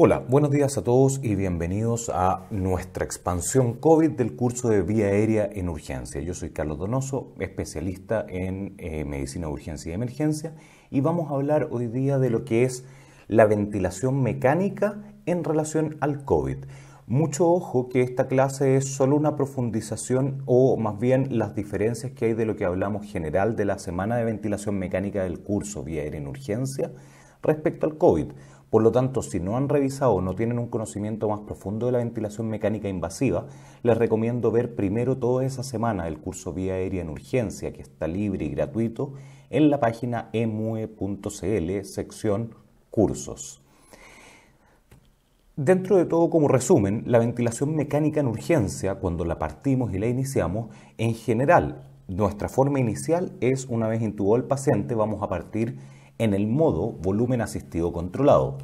Hola, buenos días a todos y bienvenidos a nuestra expansión COVID del curso de vía aérea en urgencia. Yo soy Carlos Donoso, especialista en eh, medicina de urgencia y emergencia, y vamos a hablar hoy día de lo que es la ventilación mecánica en relación al COVID. Mucho ojo que esta clase es solo una profundización o más bien las diferencias que hay de lo que hablamos general de la semana de ventilación mecánica del curso vía aérea en urgencia respecto al COVID. Por lo tanto, si no han revisado o no tienen un conocimiento más profundo de la ventilación mecánica invasiva, les recomiendo ver primero toda esa semana el curso Vía Aérea en Urgencia, que está libre y gratuito, en la página emue.cl, sección Cursos. Dentro de todo, como resumen, la ventilación mecánica en urgencia, cuando la partimos y la iniciamos, en general, nuestra forma inicial es una vez intubado el paciente, vamos a partir en el modo volumen asistido controlado.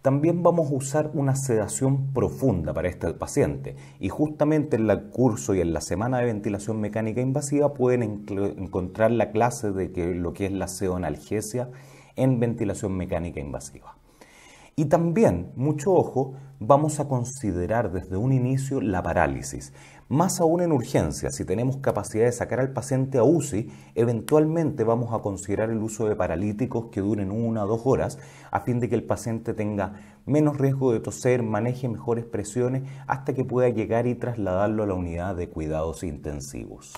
También vamos a usar una sedación profunda para este paciente y justamente en el curso y en la semana de ventilación mecánica invasiva pueden encontrar la clase de que, lo que es la seonalgesia en ventilación mecánica invasiva. Y también, mucho ojo, vamos a considerar desde un inicio la parálisis. Más aún en urgencia, si tenemos capacidad de sacar al paciente a UCI, eventualmente vamos a considerar el uso de paralíticos que duren una o dos horas, a fin de que el paciente tenga menos riesgo de toser, maneje mejores presiones, hasta que pueda llegar y trasladarlo a la unidad de cuidados intensivos.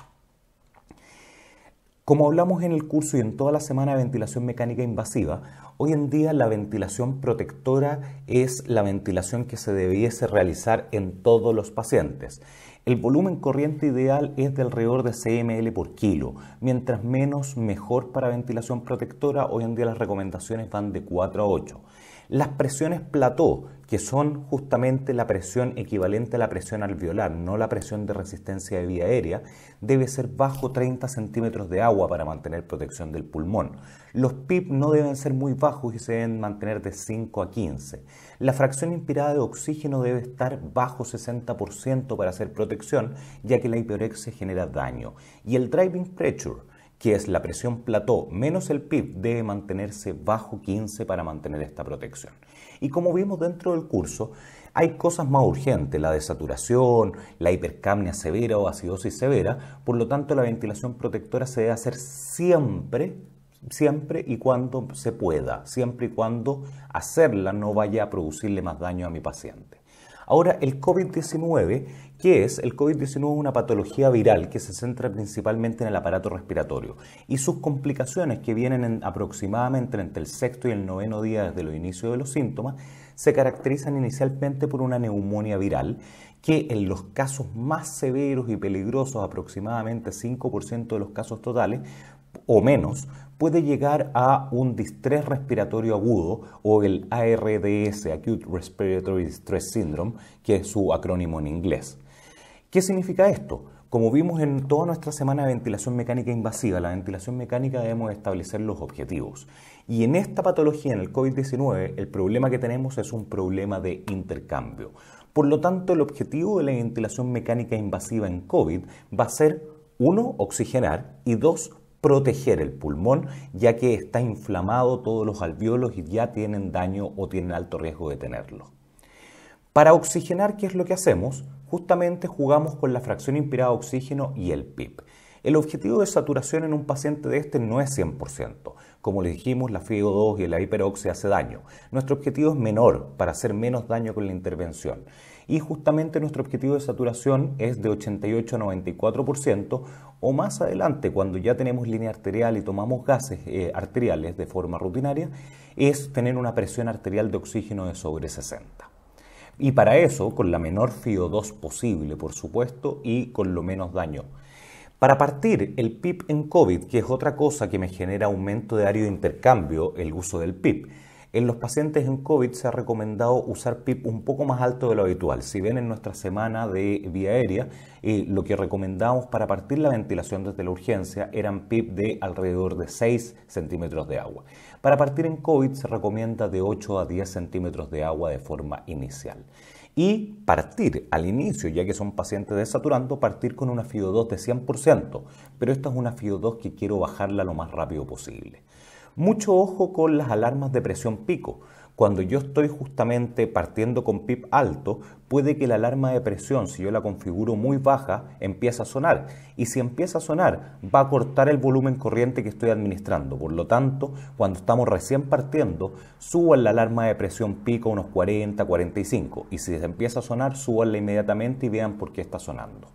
Como hablamos en el curso y en toda la semana de ventilación mecánica invasiva, hoy en día la ventilación protectora es la ventilación que se debiese realizar en todos los pacientes. El volumen corriente ideal es de alrededor de CML por kilo. Mientras menos, mejor para ventilación protectora. Hoy en día las recomendaciones van de 4 a 8. Las presiones plató, que son justamente la presión equivalente a la presión alveolar, no la presión de resistencia de vía aérea, debe ser bajo 30 centímetros de agua para mantener protección del pulmón. Los PIP no deben ser muy bajos y se deben mantener de 5 a 15. La fracción inspirada de oxígeno debe estar bajo 60% para hacer protección, ya que la hiperexia genera daño. Y el driving pressure, que es la presión plató menos el PIB, debe mantenerse bajo 15 para mantener esta protección. Y como vimos dentro del curso, hay cosas más urgentes, la desaturación, la hipercamnia severa o acidosis severa, por lo tanto la ventilación protectora se debe hacer siempre, siempre y cuando se pueda, siempre y cuando hacerla no vaya a producirle más daño a mi paciente. Ahora, el COVID-19 ¿Qué es? El COVID-19 una patología viral que se centra principalmente en el aparato respiratorio y sus complicaciones que vienen aproximadamente entre el sexto y el noveno día desde el inicio de los síntomas se caracterizan inicialmente por una neumonía viral que en los casos más severos y peligrosos, aproximadamente 5% de los casos totales o menos, puede llegar a un distrés respiratorio agudo o el ARDS, Acute Respiratory Distress Syndrome, que es su acrónimo en inglés. ¿Qué significa esto? Como vimos en toda nuestra semana de ventilación mecánica invasiva, la ventilación mecánica debemos establecer los objetivos. Y en esta patología, en el COVID-19, el problema que tenemos es un problema de intercambio. Por lo tanto, el objetivo de la ventilación mecánica invasiva en COVID va a ser, uno, oxigenar y dos, proteger el pulmón, ya que está inflamado todos los alveolos y ya tienen daño o tienen alto riesgo de tenerlo. Para oxigenar, ¿qué es lo que hacemos? justamente jugamos con la fracción inspirada de oxígeno y el PIP. El objetivo de saturación en un paciente de este no es 100%. Como le dijimos, la FIO2 y la hiperoxia hace daño. Nuestro objetivo es menor para hacer menos daño con la intervención. Y justamente nuestro objetivo de saturación es de 88 a 94% o más adelante, cuando ya tenemos línea arterial y tomamos gases eh, arteriales de forma rutinaria, es tener una presión arterial de oxígeno de sobre 60. Y para eso, con la menor fio 2 posible, por supuesto, y con lo menos daño. Para partir, el PIB en COVID, que es otra cosa que me genera aumento de área de intercambio, el uso del PIB. En los pacientes en COVID se ha recomendado usar PIP un poco más alto de lo habitual. Si ven en nuestra semana de vía aérea, eh, lo que recomendamos para partir la ventilación desde la urgencia eran PIB de alrededor de 6 centímetros de agua. Para partir en COVID se recomienda de 8 a 10 centímetros de agua de forma inicial. Y partir al inicio, ya que son pacientes desaturando, partir con una FIO2 de 100%, pero esta es una FIO2 que quiero bajarla lo más rápido posible. Mucho ojo con las alarmas de presión pico cuando yo estoy justamente partiendo con pip alto, puede que la alarma de presión, si yo la configuro muy baja, empiece a sonar. Y si empieza a sonar, va a cortar el volumen corriente que estoy administrando. Por lo tanto, cuando estamos recién partiendo, suban la alarma de presión pico unos 40, 45. Y si empieza a sonar, subanla inmediatamente y vean por qué está sonando.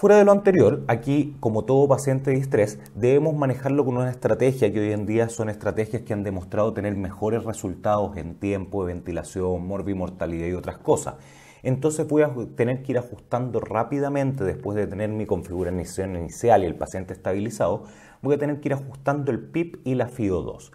Fuera de lo anterior, aquí, como todo paciente de estrés, debemos manejarlo con una estrategia que hoy en día son estrategias que han demostrado tener mejores resultados en tiempo de ventilación, morbimortalidad y otras cosas. Entonces voy a tener que ir ajustando rápidamente después de tener mi configuración inicial y el paciente estabilizado, voy a tener que ir ajustando el PIP y la FIO2.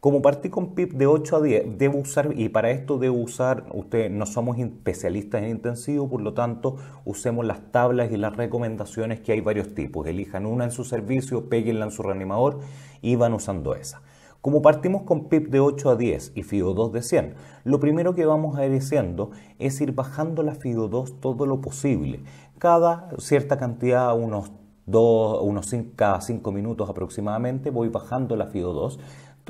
Como partí con PIP de 8 a 10, debo usar, y para esto debo usar, usted. no somos especialistas en intensivo, por lo tanto, usemos las tablas y las recomendaciones que hay varios tipos. Elijan una en su servicio, peguenla en su reanimador y van usando esa. Como partimos con PIP de 8 a 10 y FIO2 de 100, lo primero que vamos a ir haciendo es ir bajando la FIO2 todo lo posible. Cada cierta cantidad, unos, dos, unos cada 5 minutos aproximadamente, voy bajando la FIO2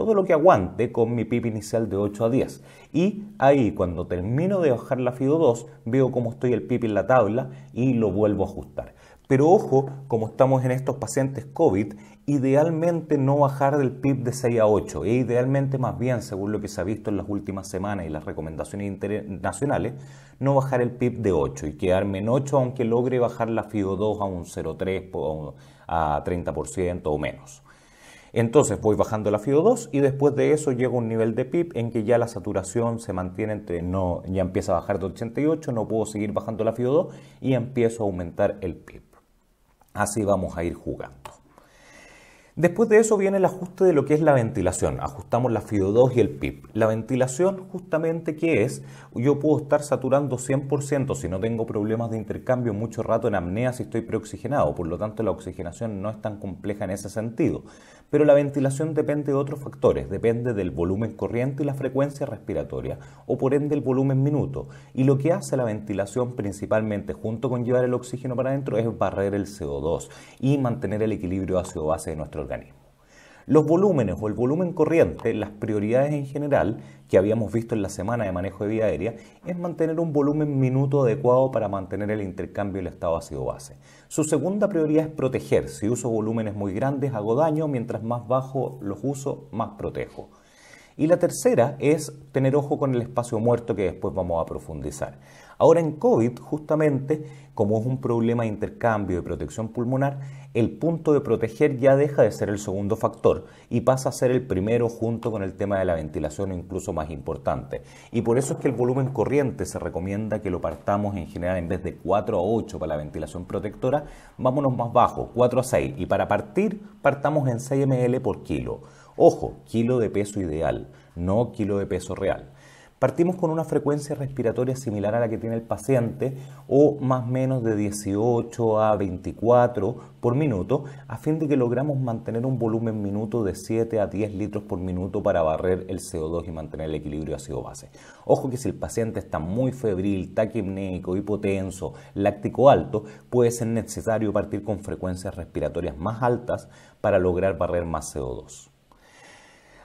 todo lo que aguante con mi PIB inicial de 8 a 10. Y ahí cuando termino de bajar la Fio 2, veo cómo estoy el PIB en la tabla y lo vuelvo a ajustar. Pero ojo, como estamos en estos pacientes COVID, idealmente no bajar del PIB de 6 a 8, e idealmente más bien, según lo que se ha visto en las últimas semanas y las recomendaciones internacionales, no bajar el PIB de 8 y quedarme en 8 aunque logre bajar la FIO2 a un 0,3 a 30% o menos. Entonces voy bajando la FIO2 y después de eso llego a un nivel de PIB en que ya la saturación se mantiene entre, no, ya empieza a bajar de 88, no puedo seguir bajando la FIO2 y empiezo a aumentar el PIB. Así vamos a ir jugando. Después de eso viene el ajuste de lo que es la ventilación. Ajustamos la FIO2 y el PIB. La ventilación justamente qué es? Yo puedo estar saturando 100% si no tengo problemas de intercambio mucho rato en apnea si estoy preoxigenado. Por lo tanto, la oxigenación no es tan compleja en ese sentido. Pero la ventilación depende de otros factores. Depende del volumen corriente y la frecuencia respiratoria o por ende el volumen minuto. Y lo que hace la ventilación principalmente junto con llevar el oxígeno para adentro es barrer el CO2 y mantener el equilibrio ácido-base de nuestro los volúmenes o el volumen corriente, las prioridades en general que habíamos visto en la semana de manejo de vía aérea, es mantener un volumen minuto adecuado para mantener el intercambio del estado ácido-base. Su segunda prioridad es proteger. Si uso volúmenes muy grandes, hago daño, mientras más bajo los uso, más protejo. Y la tercera es tener ojo con el espacio muerto que después vamos a profundizar. Ahora en COVID, justamente, como es un problema de intercambio de protección pulmonar, el punto de proteger ya deja de ser el segundo factor y pasa a ser el primero junto con el tema de la ventilación incluso más importante. Y por eso es que el volumen corriente se recomienda que lo partamos en general en vez de 4 a 8 para la ventilación protectora, vámonos más bajo, 4 a 6. Y para partir, partamos en 6 ml por kilo. Ojo, kilo de peso ideal, no kilo de peso real. Partimos con una frecuencia respiratoria similar a la que tiene el paciente o más o menos de 18 a 24 por minuto, a fin de que logramos mantener un volumen minuto de 7 a 10 litros por minuto para barrer el CO2 y mantener el equilibrio ácido-base. Ojo que si el paciente está muy febril, taquimnéico, hipotenso, láctico alto, puede ser necesario partir con frecuencias respiratorias más altas para lograr barrer más CO2.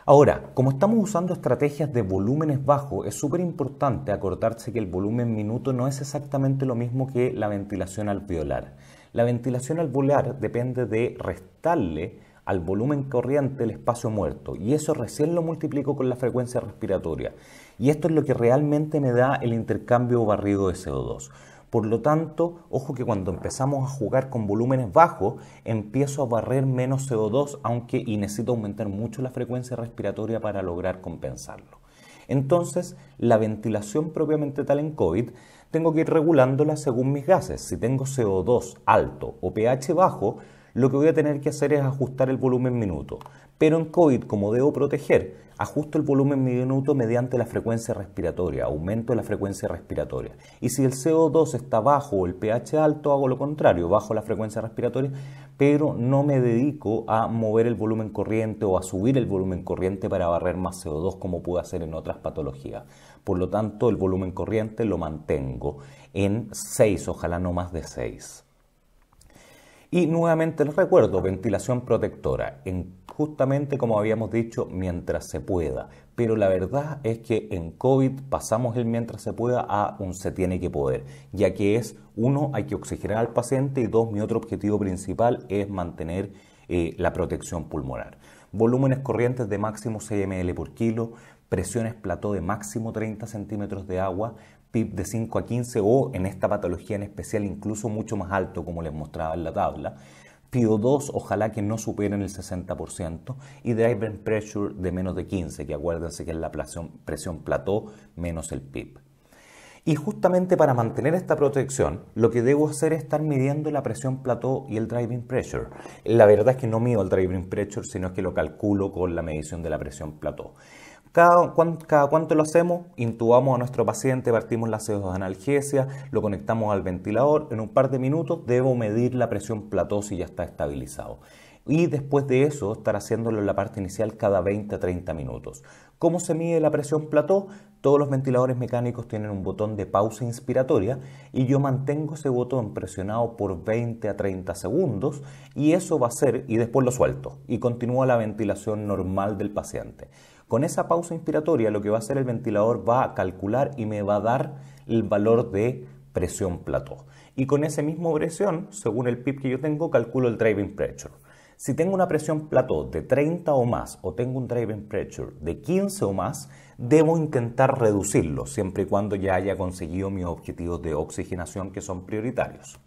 Ahora, como estamos usando estrategias de volúmenes bajos, es súper importante acordarse que el volumen minuto no es exactamente lo mismo que la ventilación alveolar. La ventilación alveolar depende de restarle al volumen corriente el espacio muerto y eso recién lo multiplico con la frecuencia respiratoria. Y esto es lo que realmente me da el intercambio barrido de CO2. Por lo tanto, ojo que cuando empezamos a jugar con volúmenes bajos, empiezo a barrer menos CO2, aunque y necesito aumentar mucho la frecuencia respiratoria para lograr compensarlo. Entonces, la ventilación propiamente tal en COVID tengo que ir regulándola según mis gases. Si tengo CO2 alto o pH bajo, lo que voy a tener que hacer es ajustar el volumen minuto. Pero en COVID, como debo proteger, ajusto el volumen minuto mediante la frecuencia respiratoria, aumento la frecuencia respiratoria. Y si el CO2 está bajo o el pH alto, hago lo contrario, bajo la frecuencia respiratoria, pero no me dedico a mover el volumen corriente o a subir el volumen corriente para barrer más CO2 como puedo hacer en otras patologías. Por lo tanto, el volumen corriente lo mantengo en 6, ojalá no más de 6. Y nuevamente les recuerdo, ventilación protectora. En justamente como habíamos dicho, mientras se pueda. Pero la verdad es que en COVID pasamos el mientras se pueda a un se tiene que poder, ya que es, uno, hay que oxigenar al paciente y dos, mi otro objetivo principal es mantener eh, la protección pulmonar. Volúmenes corrientes de máximo 6 ml por kilo, presiones plató de máximo 30 centímetros de agua, PIB de 5 a 15 o en esta patología en especial incluso mucho más alto como les mostraba en la tabla, PO2 ojalá que no superen el 60% y Driving Pressure de menos de 15, que acuérdense que es la presión, presión plató menos el PIP. Y justamente para mantener esta protección, lo que debo hacer es estar midiendo la presión plató y el driving pressure. La verdad es que no mido el driving pressure, sino que lo calculo con la medición de la presión plató. Cada, cuánto lo hacemos, intubamos a nuestro paciente, partimos la CO2 analgesia, lo conectamos al ventilador. En un par de minutos debo medir la presión plató si ya está estabilizado. Y después de eso, estar haciéndolo en la parte inicial cada 20 a 30 minutos. ¿Cómo se mide la presión plató? Todos los ventiladores mecánicos tienen un botón de pausa inspiratoria y yo mantengo ese botón presionado por 20 a 30 segundos y eso va a ser, y después lo suelto y continúa la ventilación normal del paciente. Con esa pausa inspiratoria lo que va a hacer el ventilador va a calcular y me va a dar el valor de presión plató. Y con esa misma presión, según el PIB que yo tengo, calculo el driving pressure. Si tengo una presión plató de 30 o más o tengo un driving pressure de 15 o más, debo intentar reducirlo siempre y cuando ya haya conseguido mis objetivos de oxigenación que son prioritarios.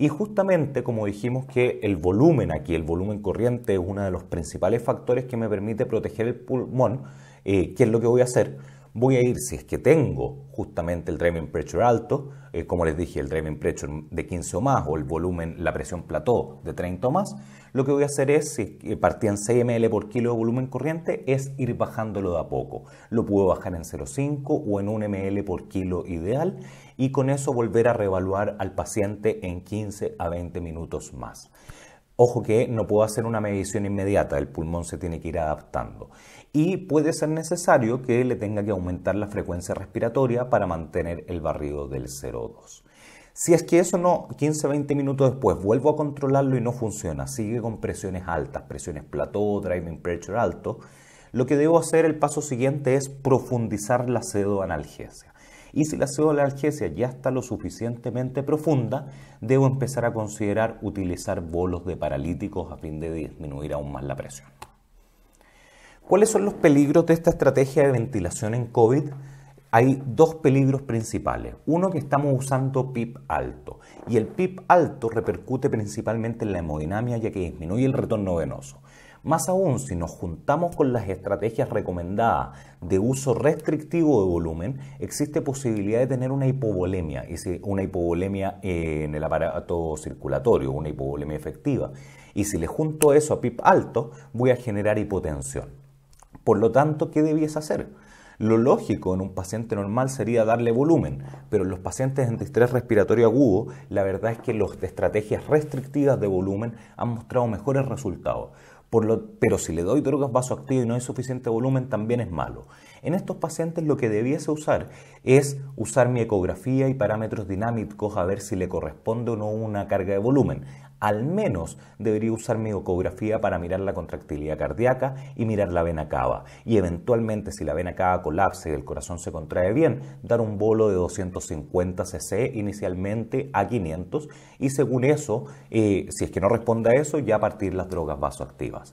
Y justamente como dijimos que el volumen aquí, el volumen corriente es uno de los principales factores que me permite proteger el pulmón, eh, ¿qué es lo que voy a hacer? Voy a ir, si es que tengo justamente el driving Pressure alto, eh, como les dije, el driving Pressure de 15 o más, o el volumen, la presión plató de 30 o más, lo que voy a hacer es, si partía en 6 ml por kilo de volumen corriente, es ir bajándolo de a poco. Lo puedo bajar en 0,5 o en 1 ml por kilo ideal y con eso volver a reevaluar al paciente en 15 a 20 minutos más. Ojo que no puedo hacer una medición inmediata, el pulmón se tiene que ir adaptando. Y puede ser necesario que le tenga que aumentar la frecuencia respiratoria para mantener el barrido del 0,2. Si es que eso no, 15-20 a minutos después vuelvo a controlarlo y no funciona, sigue con presiones altas, presiones plateau, driving pressure alto, lo que debo hacer el paso siguiente es profundizar la sedoanalgesia. Y si la cédula de ya está lo suficientemente profunda, debo empezar a considerar utilizar bolos de paralíticos a fin de disminuir aún más la presión. ¿Cuáles son los peligros de esta estrategia de ventilación en COVID? Hay dos peligros principales. Uno que estamos usando PIP alto y el PIP alto repercute principalmente en la hemodinamia ya que disminuye el retorno venoso. Más aún, si nos juntamos con las estrategias recomendadas de uso restrictivo de volumen, existe posibilidad de tener una hipovolemia, una hipovolemia eh, en el aparato circulatorio, una hipovolemia efectiva. Y si le junto eso a pip alto, voy a generar hipotensión. Por lo tanto, ¿qué debiese hacer? Lo lógico en un paciente normal sería darle volumen, pero en los pacientes en estrés respiratorio agudo, la verdad es que las estrategias restrictivas de volumen han mostrado mejores resultados lo, pero si le doy drogas vasoactivas y no hay suficiente volumen, también es malo. En estos pacientes lo que debiese usar es usar mi ecografía y parámetros dinámicos a ver si le corresponde o no una carga de volumen. Al menos debería usar mi ecografía para mirar la contractilidad cardíaca y mirar la vena cava. Y eventualmente, si la vena cava colapsa y el corazón se contrae bien, dar un bolo de 250 cc inicialmente a 500 y según eso, eh, si es que no responde a eso, ya partir las drogas vasoactivas.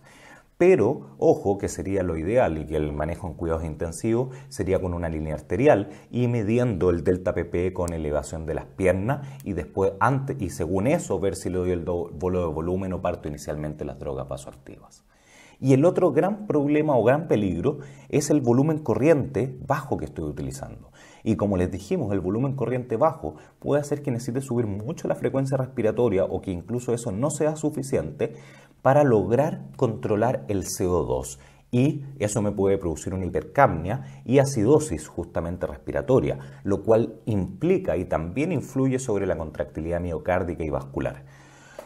Pero ojo que sería lo ideal y que el manejo en cuidados intensivos sería con una línea arterial y midiendo el delta PP con elevación de las piernas y después antes y según eso ver si le doy el bolo de volumen o parto inicialmente las drogas vasoactivas. Y el otro gran problema o gran peligro es el volumen corriente bajo que estoy utilizando. Y como les dijimos, el volumen corriente bajo puede hacer que necesite subir mucho la frecuencia respiratoria o que incluso eso no sea suficiente para lograr controlar el CO2 y eso me puede producir una hipercapnia y acidosis justamente respiratoria, lo cual implica y también influye sobre la contractilidad miocárdica y vascular.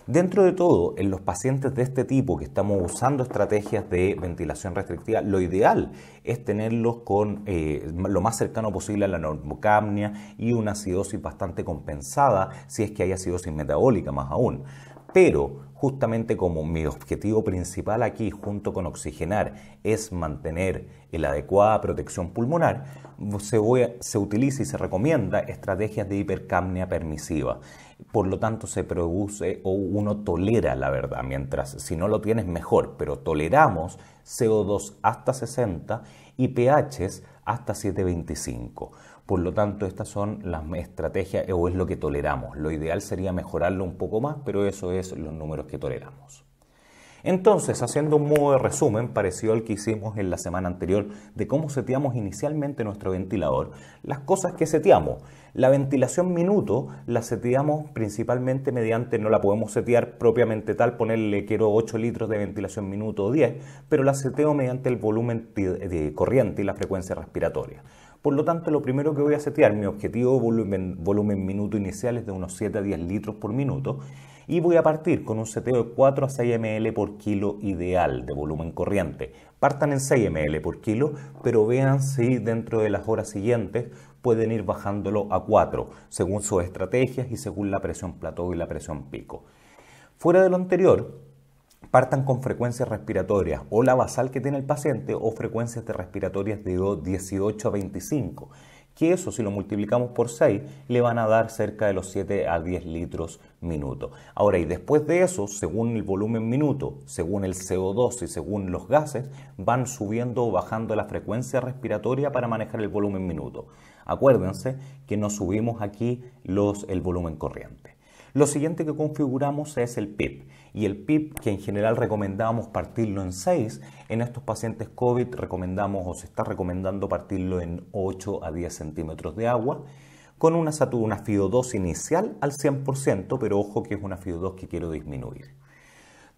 Dentro de todo, en los pacientes de este tipo que estamos usando estrategias de ventilación restrictiva, lo ideal es tenerlos con eh, lo más cercano posible a la normocamnia y una acidosis bastante compensada si es que hay acidosis metabólica más aún pero justamente como mi objetivo principal aquí, junto con oxigenar, es mantener la adecuada protección pulmonar, se, utiliza y se recomienda estrategias de hipercapnia permisiva. Por lo tanto, se produce o uno tolera, la verdad, mientras si no lo tienes mejor, pero toleramos CO2 hasta 60 y pH hasta 725. Por lo tanto, estas son las estrategias o es lo que toleramos. Lo ideal sería mejorarlo un poco más, pero eso es los números que toleramos. Entonces, haciendo un modo de resumen parecido al que hicimos en la semana anterior de cómo seteamos inicialmente nuestro ventilador, las cosas que seteamos. La ventilación minuto la seteamos principalmente mediante, no la podemos setear propiamente tal, ponerle quiero 8 litros de ventilación minuto o 10, pero la seteo mediante el volumen eh, de corriente y la frecuencia respiratoria. Por lo tanto, lo primero que voy a setear, mi objetivo volumen, volumen minuto inicial es de unos 7 a 10 litros por minuto y voy a partir con un seteo de 4 a 6 ml por kilo ideal de volumen corriente. Partan en 6 ml por kilo, pero vean si dentro de las horas siguientes pueden ir bajándolo a 4, según sus estrategias y según la presión plató y la presión pico. Fuera de lo anterior, partan con frecuencias respiratorias o la basal que tiene el paciente o frecuencias de respiratorias de 18 a 25, que eso si lo multiplicamos por 6 le van a dar cerca de los 7 a 10 litros minuto. Ahora, y después de eso, según el volumen minuto, según el CO2 y según los gases, van subiendo o bajando la frecuencia respiratoria para manejar el volumen minuto. Acuérdense que no subimos aquí el volumen corriente. Lo siguiente que configuramos es el PIP y el PIB, que en general recomendamos partirlo en 6, en estos pacientes COVID recomendamos o se está recomendando partirlo en 8 a 10 centímetros de agua, con una, una FIO2 inicial al 100%, pero ojo que es una FIO2 que quiero disminuir.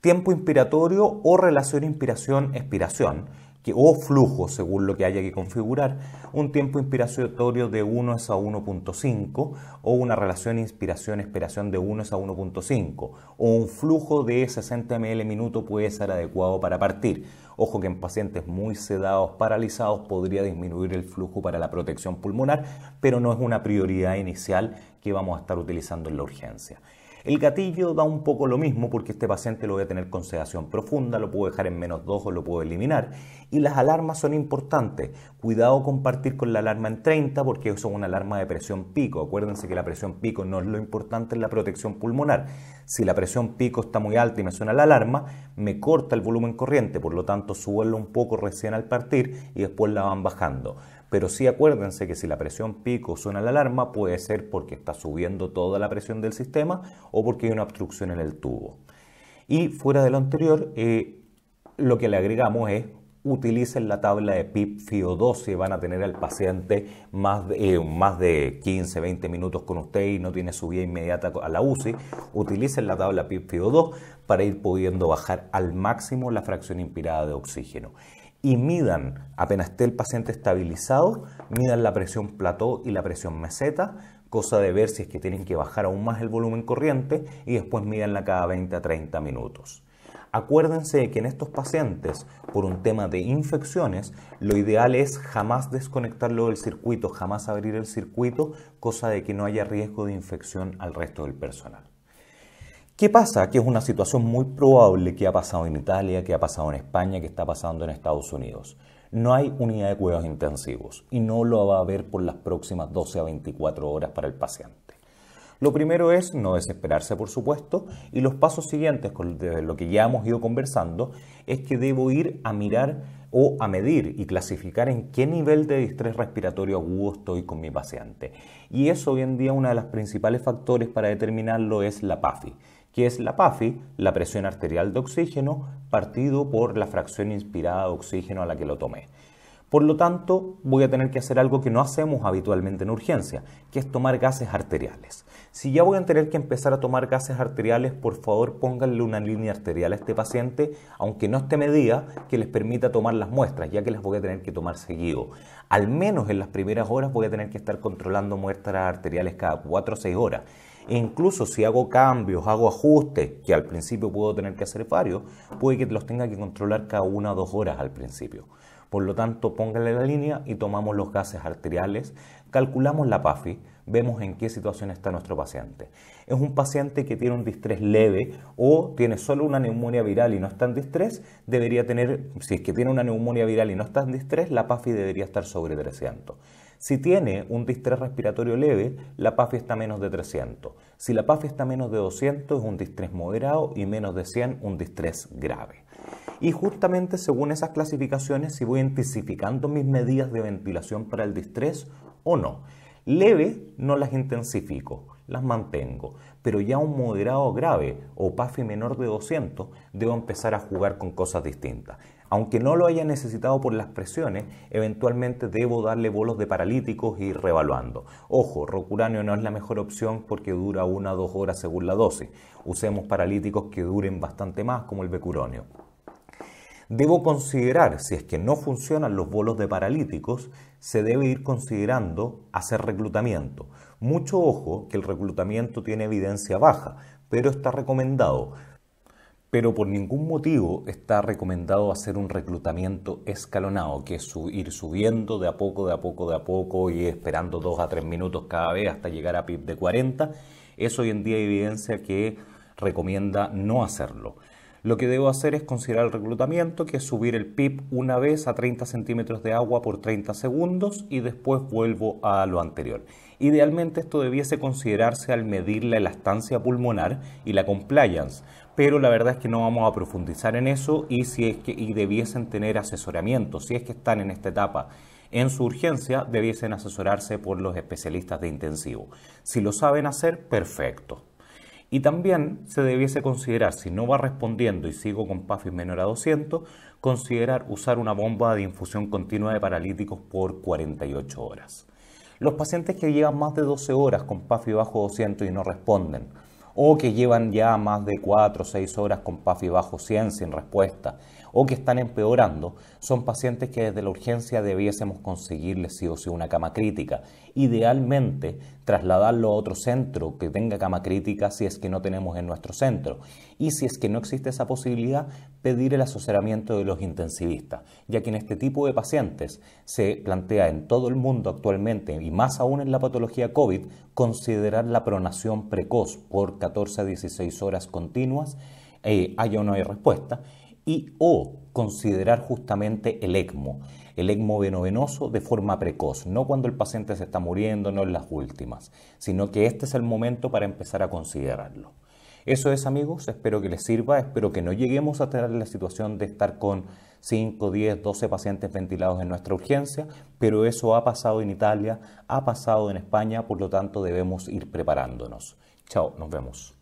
Tiempo inspiratorio o relación inspiración-expiración o flujo, según lo que haya que configurar, un tiempo inspiratorio de 1 es a 1.5 o una relación inspiración expiración de 1 es a 1.5 o un flujo de 60 ml minuto puede ser adecuado para partir. Ojo que en pacientes muy sedados, paralizados, podría disminuir el flujo para la protección pulmonar, pero no es una prioridad inicial que vamos a estar utilizando en la urgencia. El gatillo da un poco lo mismo porque este paciente lo voy a tener con sedación profunda, lo puedo dejar en menos 2 o lo puedo eliminar. Y las alarmas son importantes. Cuidado con partir con la alarma en 30 porque eso es una alarma de presión pico. Acuérdense que la presión pico no es lo importante en la protección pulmonar. Si la presión pico está muy alta y me suena la alarma, me corta el volumen corriente, por lo tanto subo un poco recién al partir y después la van bajando. Pero sí acuérdense que si la presión pico suena la alarma, puede ser porque está subiendo toda la presión del sistema o porque hay una obstrucción en el tubo. Y fuera de lo anterior, eh, lo que le agregamos es utilicen la tabla de PIP FIO 2 si van a tener al paciente más de, eh, más de 15, 20 minutos con usted y no tiene subida inmediata a la UCI, utilicen la tabla PIP FIO 2 para ir pudiendo bajar al máximo la fracción inspirada de oxígeno y midan, apenas esté el paciente estabilizado, midan la presión plató y la presión meseta, cosa de ver si es que tienen que bajar aún más el volumen corriente y después midanla cada 20 a 30 minutos. Acuérdense que en estos pacientes, por un tema de infecciones, lo ideal es jamás desconectarlo del circuito, jamás abrir el circuito, cosa de que no haya riesgo de infección al resto del personal. ¿Qué pasa? Que es una situación muy probable que ha pasado en Italia, que ha pasado en España, que está pasando en Estados Unidos. No hay unidad de cuidados intensivos y no lo va a haber por las próximas 12 a 24 horas para el paciente. Lo primero es no desesperarse, por supuesto, y los pasos siguientes, con lo que ya hemos ido conversando, es que debo ir a mirar o a medir y clasificar en qué nivel de distrés respiratorio agudo estoy con mi paciente. Y eso hoy en día uno de los principales factores para determinarlo es la PAFI que es la PAFI, la presión arterial de oxígeno, partido por la fracción inspirada de oxígeno a la que lo tomé. Por lo tanto, voy a tener que hacer algo que no hacemos habitualmente en urgencia, que es tomar gases arteriales. Si ya voy a tener que empezar a tomar gases arteriales, por favor pónganle una línea arterial a este paciente, aunque no esté medida, que les permita tomar las muestras, ya que las voy a tener que tomar seguido. Al menos en las primeras horas voy a tener que estar controlando muestras arteriales cada 4 o 6 horas. Incluso si hago cambios, hago ajustes, que al principio puedo tener que hacer varios, puede que los tenga que controlar cada una o dos horas al principio. Por lo tanto, póngale la línea y tomamos los gases arteriales, calculamos la PAFI, vemos en qué situación está nuestro paciente es un paciente que tiene un distrés leve o tiene solo una neumonía viral y no está en distrés, debería tener, si es que tiene una neumonía viral y no está en distrés, la PAFI debería estar sobre 300. Si tiene un distrés respiratorio leve, la PAFI está menos de 300. Si la PAFI está menos de 200, es un distrés moderado y menos de 100, un distrés grave. Y justamente según esas clasificaciones, si voy intensificando mis medidas de ventilación para el distrés o no. Leve no las intensifico las mantengo. Pero ya un moderado grave o PAFI menor de 200, debo empezar a jugar con cosas distintas. Aunque no lo haya necesitado por las presiones, eventualmente debo darle bolos de paralíticos y ir revaluando. Ojo, rocuráneo no es la mejor opción porque dura una o dos horas según la dosis. Usemos paralíticos que duren bastante más, como el becuronio. Debo considerar, si es que no funcionan los bolos de paralíticos, se debe ir considerando hacer reclutamiento. Mucho ojo que el reclutamiento tiene evidencia baja, pero está recomendado. Pero por ningún motivo está recomendado hacer un reclutamiento escalonado, que es ir subiendo de a poco, de a poco, de a poco y esperando dos a tres minutos cada vez hasta llegar a PIB de 40. Es hoy en día evidencia que recomienda no hacerlo. Lo que debo hacer es considerar el reclutamiento, que es subir el PIB una vez a 30 centímetros de agua por 30 segundos y después vuelvo a lo anterior. Idealmente esto debiese considerarse al medir la elastancia pulmonar y la compliance, pero la verdad es que no vamos a profundizar en eso y si es que y debiesen tener asesoramiento, si es que están en esta etapa en su urgencia, debiesen asesorarse por los especialistas de intensivo. Si lo saben hacer, perfecto. Y también se debiese considerar, si no va respondiendo y sigo con PAFI menor a 200, considerar usar una bomba de infusión continua de paralíticos por 48 horas. Los pacientes que llevan más de 12 horas con PAFI bajo 200 y no responden, o que llevan ya más de 4 o 6 horas con PAFI bajo 100 sin respuesta, o que están empeorando son pacientes que desde la urgencia debiésemos conseguirle sí o sí una cama crítica. Idealmente, trasladarlo a otro centro que tenga cama crítica si es que no tenemos en nuestro centro. Y si es que no existe esa posibilidad, pedir el asociamiento de los intensivistas, ya que en este tipo de pacientes se plantea en todo el mundo actualmente, y más aún en la patología COVID, considerar la pronación precoz por 14 a 16 horas continuas, eh, haya o no hay respuesta, y o considerar justamente el ECMO, el ECMO venovenoso de forma precoz, no cuando el paciente se está muriendo, no en las últimas, sino que este es el momento para empezar a considerarlo. Eso es amigos, espero que les sirva, espero que no lleguemos a tener la situación de estar con 5, 10, 12 pacientes ventilados en nuestra urgencia, pero eso ha pasado en Italia, ha pasado en España, por lo tanto debemos ir preparándonos. Chao, nos vemos.